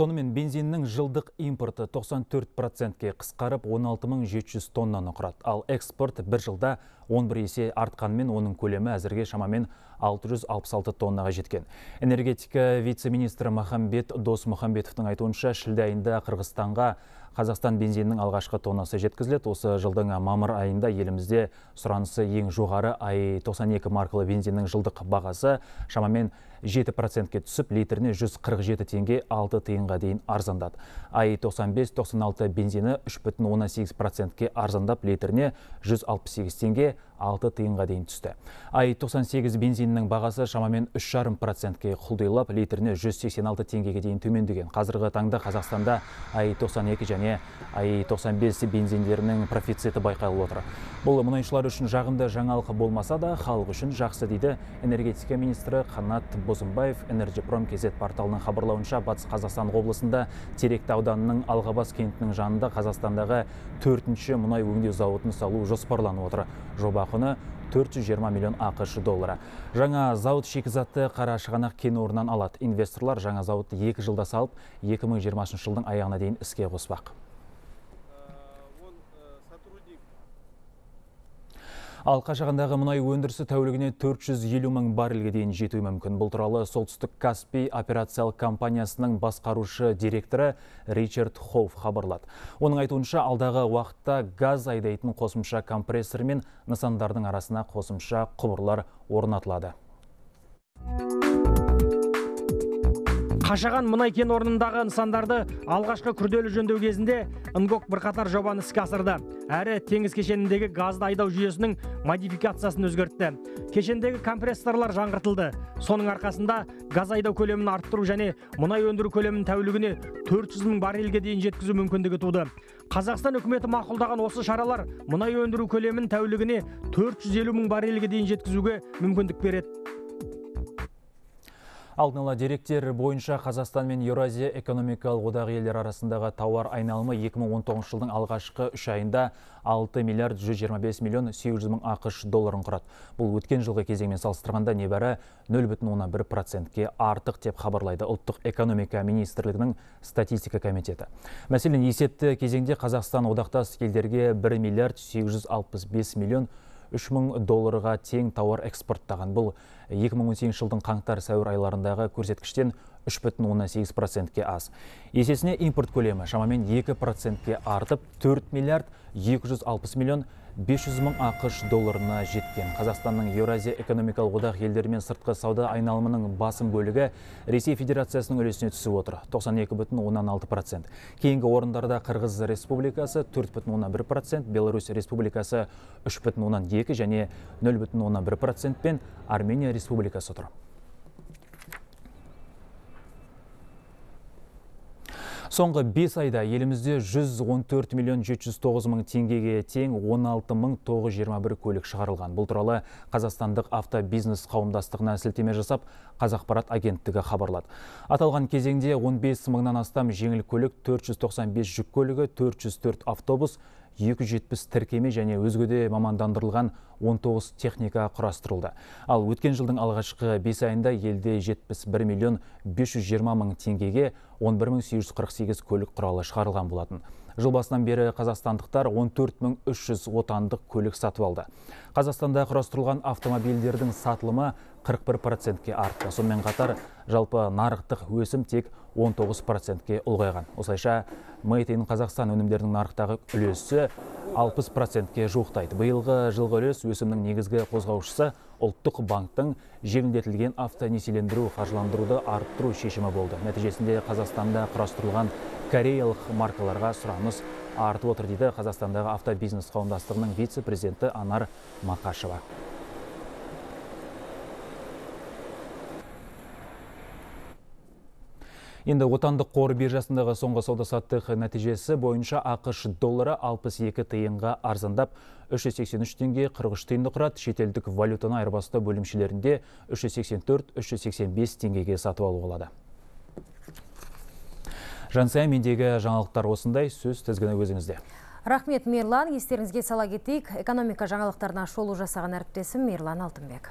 Сонымен бензиннің жылдық импорты 94 процентке қысқарып 16700 тоннаны құрады. Ал экспорт бір жылда 11 есе артқанмен оның көлемі әзірге шамамен 666 тоннаға жеткен. Энергетика вице-министрі Махамбет Дос Махамбетовтың айтуынша шілде айында Қырғызстанға Қазақстан бензинінің алғашқы тоннасы жеткізіледі. Осы жылдың мамыр айында елімізде сұранысы ең жоғары ай 92 маркалы бензиннің жылдық бағасы шамамен 7%-ке түсіп литріне 147 теңге 6 тиынға дейін арзандады аи 95-96 бензині үш ке арзандап литріне 168 теңге 6 тиынға дейін түсті ай 98 бензинінің бағасы шамамен 3,5%-ке процентке литріне 186 теңгеге дейін төмендеген қазіргі таңда қазақстанда аи 92 және аи 95 бензиндерінің профициті байқалып отыр бұл мұнайшылар үшін жағымды жаңалық болмаса да халық үшін жақсы дейді энергетика министрі қанат бозымбаев энергопром кезет порталының хабарлауынша батыс қазақстан облысында теректі ауданының алғабас кентінің жанында қазақстандағы төртінші мұнай өңдеу зауытын салу жоспарланып отыр жоба құны 420 миллион ақш доллары жаңа зауыт шикізатты қарашығанақ кен орнынан алады инвесторлар жаңа зауытты екі жылда салып 2020 жылдың аяғына дейін іске қоспақ Ал қашағандағы мұнай өндірісі тәулігіне 450 мың баррельге дейін жетуі мүмкін. Бұл туралы солтүстік Каспий операциялық компаниясының басқарушы директоры Ричард Хоуф хабарлады. Оның айтуынша алдағы уақытта газ айдайтын қосымша компрессор мен нысандардың арасына қосымша құбырлар орнатылады. қашаған мұнай кен орнындағы нысандарды алғашқы күрделі жөндеу кезінде нгок бірқатар жобаны іске асырды әрі теңіз кешеніндегі газды айдау жүйесінің модификациясын өзгертті кешендегі компрессорлар жаңғыртылды соның арқасында газ айдау көлемін арттыру және мұнай өндіру көлемін тәулігіне 400 мың баррельге дейін жеткізу мүмкіндігі туды қазақстан үкіметі мақұлдаған осы шаралар мұнай өндіру көлемін тәулігіне 450 мың баррельге дейін жеткізуге мүмкіндік береді Алдын ала деректер бойынша Қазақстан мен Еуразия экономикалық одағы елдері арасындағы тауар айналымы 2019 жылдың алғашқы үш айында 6 миллиард 125 миллион 800 мың ақш долларын құрады. Бұл өткен жылғы кезеңмен салыстырғанда небәрі 0,1 процентке артық деп хабарлайды ұлттық экономика министрлігінің статистика комитеті. Мәселен, есепті кезеңде Қазақстан одақтас елдерге 1 миллиард 865 миллион 3000 долларға тең тауар экспорттаған. Бұл 2018 жылдың қаңтар-сәуір айларындағы көрсеткіштен 3,18 процентке аз. Есесіне импорт көлемі шамамен 2 процентке артып 4 миллиард 260 миллион 500 мың ақыш долларына жеткен қазақстанның еуразия экономикалық одақ елдерімен сыртқы сауда айналымының басым бөлігі ресей федерациясының үлесіне түсіп отыр бүтін процент. кейінгі орындарда қырғыз республикасы бүтін процент беларусь республикасы бүтін 3,2 және 0 бүтін 0,1% пен армения республикасы тұр Соңғы 5 айда елімізде 114 миллион 709 мың теңгеге тең 16 мың 921 көлік шығарылған. Бұл туралы қазақстандық автобизнес қауымдастығына сілтеме жасап, Қазақпарат агенттігі хабарлады. Аталған кезеңде 15 мыңнан астам жеңіл көлік, 495 жүк көлігі, 404 автобус, 270 тіркеме және өзгеде мамандандырылған 19 техника құрастырылды. Ал өткен жылдың алғашқы 5 айында елде 71 миллион 520 мың теңгеге 11848 көлік құралы шығарылған болатын жыл басынан бері қазақстандықтар 14300 отандық көлік сатып алды. Қазақстанда құрастырылған автомобильдердің сатылымы 41 процентке артты. Сонымен қатар жалпы нарықтық өсім тек 19 процентке ұлғайған. Осылайша Made Қазақстан өнімдерінің нарықтағы үлесі алпыс процентке жуықтайды биылғы жылғы үлес өсімнің негізгі қозғаушысы ұлттық банктің жеңілдетілген автонесиелендіру қаржыландыруды арттыру шешімі болды нәтижесінде қазақстанда құрастырылған кореялық маркаларға сұраныс артып отыр дейді қазақстандағы автобизнес қауымдастығының вице президенті анар мақашева Енді отандық қор биржасындағы соңғы сауда саттық нәтижесі бойынша ақыш доллары 62 тиынға арзандап 383 теңге 43 тиынды құрады. Шетелдік валютаны айырбасты бөлімшелерінде 384-385 теңгеге сатып алу болады. Жансая мендегі жаңалықтар осындай сөз тізгіні өзіңізде. Рахмет Мерлан, естеріңізге сала кетейік. Экономика жаңалықтарына шолу жасаған әріптесім Мерлан Алтынбек.